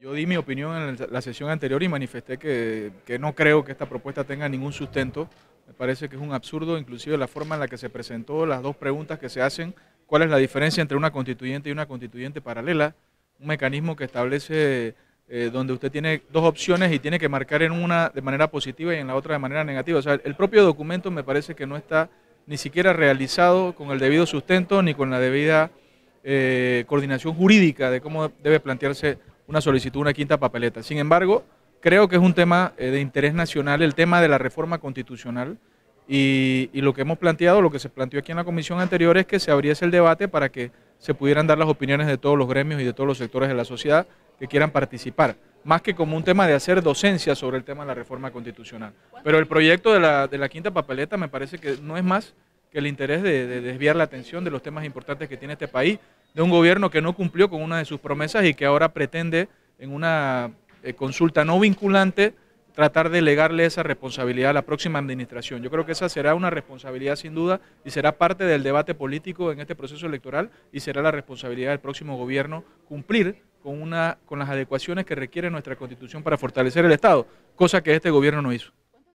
Yo di mi opinión en la sesión anterior y manifesté que, no creo que esta propuesta tenga ningún sustento. Me parece que es un absurdo, inclusive la forma en la que se presentó, las dos preguntas que se hacen, cuál es la diferencia entre una constituyente y una constituyente paralela, un mecanismo que establece eh, donde usted tiene dos opciones y tiene que marcar en una de manera positiva y en la otra de manera negativa. O sea, el propio documento me parece que no está ni siquiera realizado con el debido sustento ni con la debida eh, coordinación jurídica de cómo debe plantearse una solicitud, una quinta papeleta. Sin embargo, creo que es un tema eh, de interés nacional, el tema de la reforma constitucional. Y, y, lo que hemos planteado, lo que se planteó aquí en la comisión anterior es que se abriese el debate para que se pudieran dar las opiniones de todos los gremios y de todos los sectores de la sociedad que quieran participar, más que como un tema de hacer docencia sobre el tema de la reforma constitucional. Pero el proyecto de la, de la quinta papeleta me parece que no es más que el interés de, desviar la atención de los temas importantes que tiene este país, de un gobierno que no cumplió con una de sus promesas y que ahora pretende en una eh, consulta no vinculante tratar de legarle esa responsabilidad a la próxima administración. Yo creo que esa será una responsabilidad sin duda y será parte del debate político en este proceso electoral y será la responsabilidad del próximo gobierno cumplir con, una, con las adecuaciones que requiere nuestra constitución para fortalecer el Estado, cosa que este gobierno no hizo.